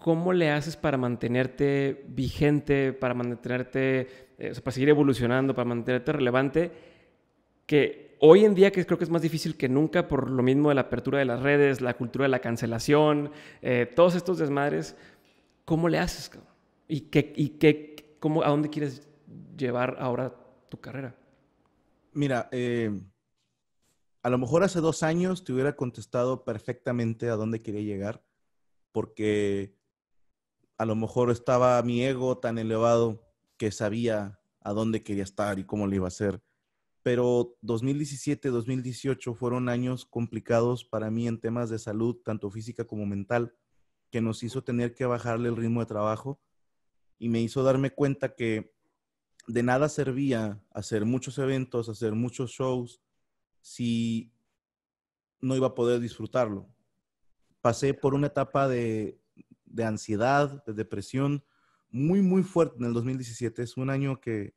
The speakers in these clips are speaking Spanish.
¿cómo le haces para mantenerte vigente, para mantenerte, eh, para seguir evolucionando, para mantenerte relevante? Que hoy en día, que creo que es más difícil que nunca por lo mismo de la apertura de las redes, la cultura de la cancelación, eh, todos estos desmadres, ¿cómo le haces? ¿Y, qué, y qué, a dónde quieres llevar ahora tu carrera? Mira, em, a lo mejor hace dos años te hubiera contestado perfectamente a dónde quería llegar, porque a lo mejor estaba mi ego tan elevado que sabía a dónde quería estar y cómo le iba a hacer. Pero 2017, 2018 fueron años complicados para mí en temas de salud, tanto física como mental, que nos hizo tener que bajarle el ritmo de trabajo y me hizo darme cuenta que de nada servía hacer muchos eventos, hacer muchos shows, si no iba a poder disfrutarlo. Pasé por una etapa de de ansiedad, de depresión, muy, muy fuerte en el 2017. Es un año que,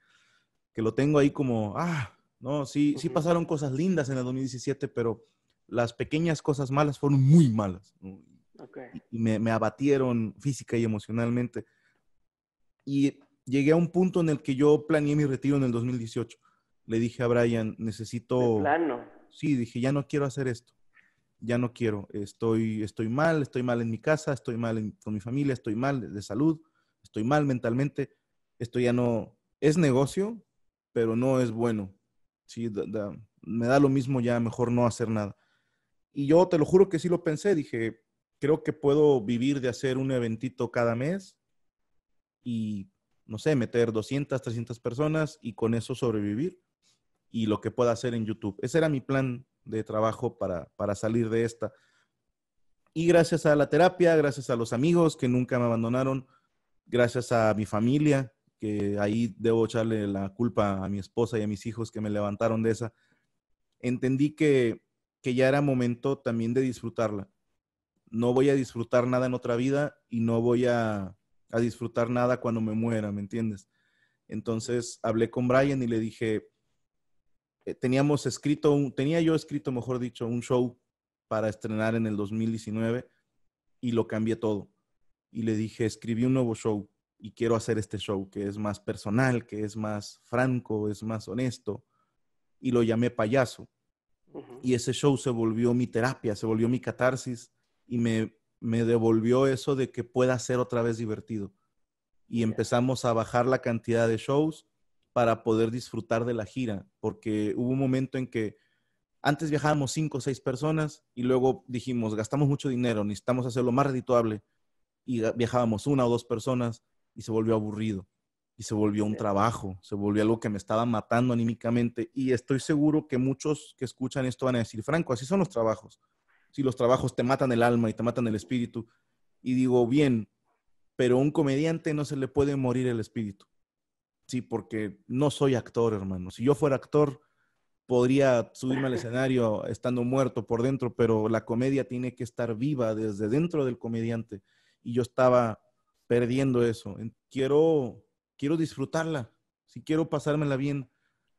que lo tengo ahí como, ah, no, sí, sí pasaron cosas lindas en el 2017, pero las pequeñas cosas malas fueron muy malas. Y me, abatieron física y emocionalmente. Y llegué a un punto en el que yo planeé mi retiro en el 2018. Le dije a Brian, necesito... plano. Sí, dije, ya no quiero hacer esto ya no quiero, estoy, estoy mal, estoy mal en mi casa, estoy mal con mi familia, estoy mal de, salud, estoy mal mentalmente, esto ya no es negocio, pero no es bueno. Sí, me da lo mismo ya, mejor no hacer nada. Y yo te lo juro que sí lo pensé, dije, creo que puedo vivir de hacer un eventito cada mes y, no sé, meter 200, 300 personas y con eso sobrevivir y lo que pueda hacer en YouTube. Ese era mi plan de trabajo para, salir de esta. Y gracias a la terapia, gracias a los amigos que nunca me abandonaron, gracias a mi familia, que ahí debo echarle la culpa a mi esposa y a mis hijos que me levantaron de esa, entendí que, ya era momento también de disfrutarla. No voy a disfrutar nada en otra vida y no voy a, a disfrutar nada cuando me muera, ¿me entiendes? Entonces hablé con Brian y le dije, eh, teníamos escrito, tenía yo escrito, mejor dicho, un show para estrenar en el 2019 y lo cambié todo. Y le dije, escribí un nuevo show y quiero hacer este show que es más personal, que es más franco, es más honesto. Y lo llamé payaso. Y ese show se volvió mi terapia, se volvió mi catarsis y me, me devolvió eso de que pueda ser otra vez divertido. Y empezamos a bajar la cantidad de shows para poder disfrutar de la gira, porque hubo un momento en que antes viajábamos cinco o seis personas y luego dijimos, gastamos mucho dinero, necesitamos hacerlo más redituable y viajábamos una o dos personas y se volvió aburrido y se volvió un trabajo, se volvió algo que me estaba matando anímicamente y estoy seguro que muchos que escuchan esto van a decir, Franco, así son los trabajos. Si los trabajos te matan el alma y te matan el espíritu, y digo, bien, pero a un comediante no se le puede morir el espíritu. Sí, porque no soy actor, hermano. Si yo fuera actor, podría subirme al escenario estando muerto por dentro, pero la comedia tiene que estar viva desde dentro del comediante. Y yo estaba perdiendo eso. Quiero, quiero disfrutarla. Si quiero pasármela bien,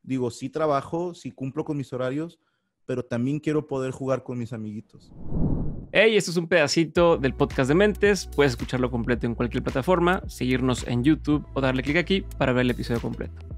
digo, sí trabajo, sí cumplo con mis horarios, pero también quiero poder jugar con mis amiguitos. Hey, esto es un pedacito del podcast de Mentes. Puedes escucharlo completo en cualquier plataforma, seguirnos en YouTube o darle clic aquí para ver el episodio completo.